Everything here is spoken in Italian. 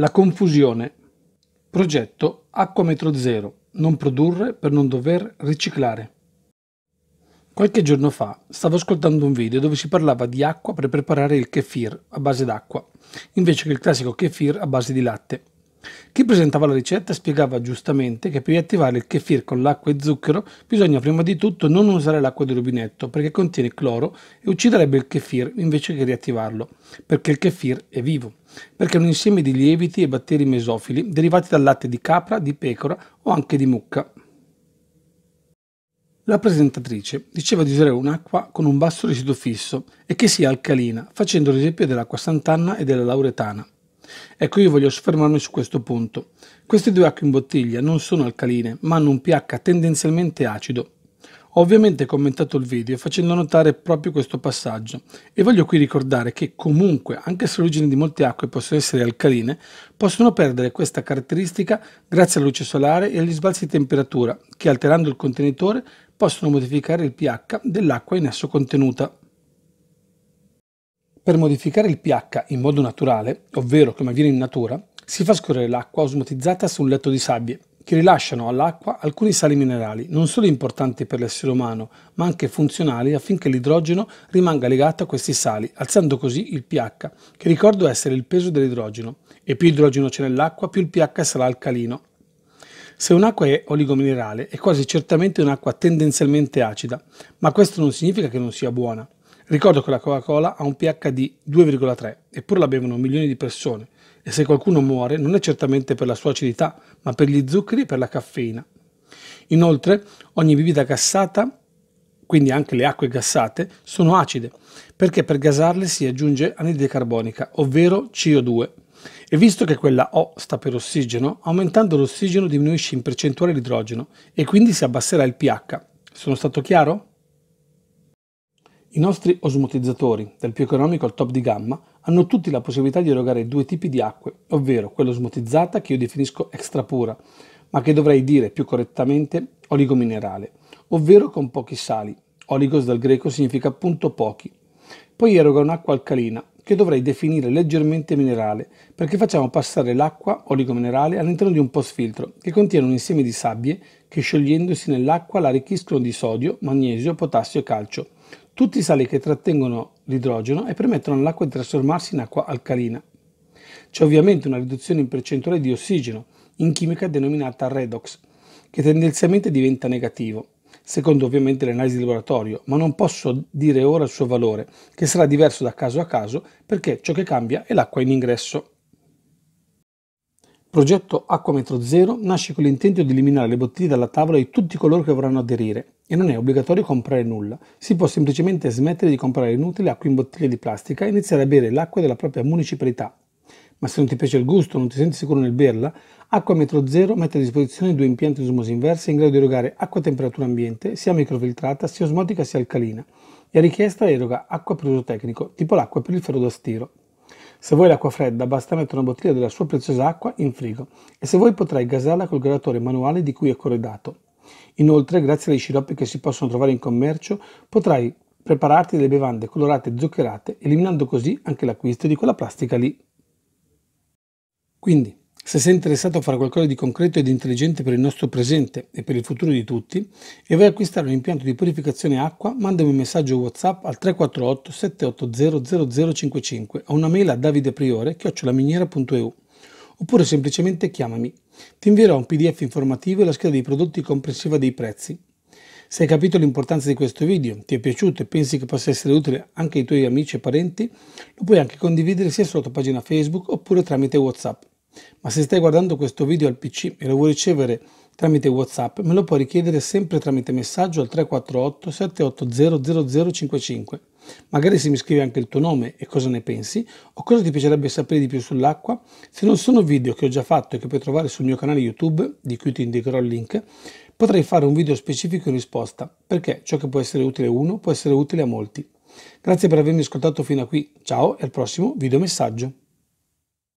La confusione. Progetto Acqua Metro Zero. Non produrre per non dover riciclare. Qualche giorno fa stavo ascoltando un video dove si parlava di acqua per preparare il kefir a base d'acqua, invece che il classico kefir a base di latte. Chi presentava la ricetta spiegava giustamente che per riattivare il kefir con l'acqua e zucchero bisogna prima di tutto non usare l'acqua del rubinetto perché contiene cloro e ucciderebbe il kefir invece che riattivarlo, perché il kefir è vivo, perché è un insieme di lieviti e batteri mesofili derivati dal latte di capra, di pecora o anche di mucca. La presentatrice diceva di usare un'acqua con un basso residuo fisso e che sia alcalina, facendo l'esempio dell'acqua sant'Anna e della lauretana. Ecco, io voglio soffermarmi su questo punto. Queste due acque in bottiglia non sono alcaline, ma hanno un pH tendenzialmente acido. Ho ovviamente commentato il video facendo notare proprio questo passaggio e voglio qui ricordare che comunque, anche se l'origine di molte acque possono essere alcaline, possono perdere questa caratteristica grazie alla luce solare e agli sbalzi di temperatura che alterando il contenitore possono modificare il pH dell'acqua in esso contenuta. Per modificare il pH in modo naturale, ovvero come avviene in natura, si fa scorrere l'acqua osmotizzata su un letto di sabbie, che rilasciano all'acqua alcuni sali minerali, non solo importanti per l'essere umano, ma anche funzionali affinché l'idrogeno rimanga legato a questi sali, alzando così il pH, che ricordo essere il peso dell'idrogeno, e più idrogeno c'è nell'acqua, più il pH sarà alcalino. Se un'acqua è oligominerale, è quasi certamente un'acqua tendenzialmente acida, ma questo non significa che non sia buona. Ricordo che la Coca-Cola ha un pH di 2,3, eppure la bevono milioni di persone, e se qualcuno muore non è certamente per la sua acidità, ma per gli zuccheri e per la caffeina. Inoltre, ogni bibita gassata, quindi anche le acque gassate, sono acide, perché per gasarle si aggiunge anidride carbonica, ovvero CO2. E visto che quella O sta per ossigeno, aumentando l'ossigeno diminuisce in percentuale l'idrogeno e quindi si abbasserà il pH. Sono stato chiaro? I nostri osmotizzatori, dal più economico al top di gamma, hanno tutti la possibilità di erogare due tipi di acque, ovvero quella osmotizzata che io definisco extra pura, ma che dovrei dire più correttamente oligominerale, ovvero con pochi sali. Oligos dal greco significa appunto pochi. Poi eroga un'acqua alcalina, che dovrei definire leggermente minerale, perché facciamo passare l'acqua oligominerale all'interno di un postfiltro che contiene un insieme di sabbie che sciogliendosi nell'acqua la arricchiscono di sodio, magnesio, potassio e calcio tutti i sali che trattengono l'idrogeno e permettono all'acqua di trasformarsi in acqua alcalina. C'è ovviamente una riduzione in percentuale di ossigeno, in chimica denominata redox, che tendenzialmente diventa negativo, secondo ovviamente le analisi di laboratorio, ma non posso dire ora il suo valore, che sarà diverso da caso a caso perché ciò che cambia è l'acqua in ingresso progetto Acquametro Zero nasce con l'intento di eliminare le bottiglie dalla tavola di tutti coloro che vorranno aderire e non è obbligatorio comprare nulla, si può semplicemente smettere di comprare inutile acqua in bottiglie di plastica e iniziare a bere l'acqua della propria municipalità. Ma se non ti piace il gusto, non ti senti sicuro nel berla, Acquametro Zero mette a disposizione due impianti di osmosi inversa in grado di erogare acqua a temperatura ambiente, sia microfiltrata, sia osmotica, sia alcalina, e a richiesta eroga acqua per uso tecnico, tipo l'acqua per il ferro da stiro. Se vuoi l'acqua fredda, basta mettere una bottiglia della sua preziosa acqua in frigo e se vuoi potrai gasarla col gradatore manuale di cui è corredato. Inoltre, grazie ai sciroppi che si possono trovare in commercio, potrai prepararti delle bevande colorate e zuccherate, eliminando così anche l'acquisto di quella plastica lì. Quindi, se sei interessato a fare qualcosa di concreto ed intelligente per il nostro presente e per il futuro di tutti e vuoi acquistare un impianto di purificazione acqua, mandami un messaggio WhatsApp al 348 780 0055 o una mail a davidepriore.eu oppure semplicemente chiamami. Ti invierò un PDF informativo e la scheda dei prodotti comprensiva dei prezzi. Se hai capito l'importanza di questo video, ti è piaciuto e pensi che possa essere utile anche ai tuoi amici e parenti, lo puoi anche condividere sia sulla tua pagina Facebook oppure tramite WhatsApp ma se stai guardando questo video al PC e lo vuoi ricevere tramite WhatsApp, me lo puoi richiedere sempre tramite messaggio al 348 780 0055. Magari se mi scrivi anche il tuo nome e cosa ne pensi, o cosa ti piacerebbe sapere di più sull'acqua, se non sono video che ho già fatto e che puoi trovare sul mio canale YouTube, di cui ti indicherò il link, potrei fare un video specifico in risposta, perché ciò che può essere utile a uno può essere utile a molti. Grazie per avermi ascoltato fino a qui, ciao e al prossimo video messaggio.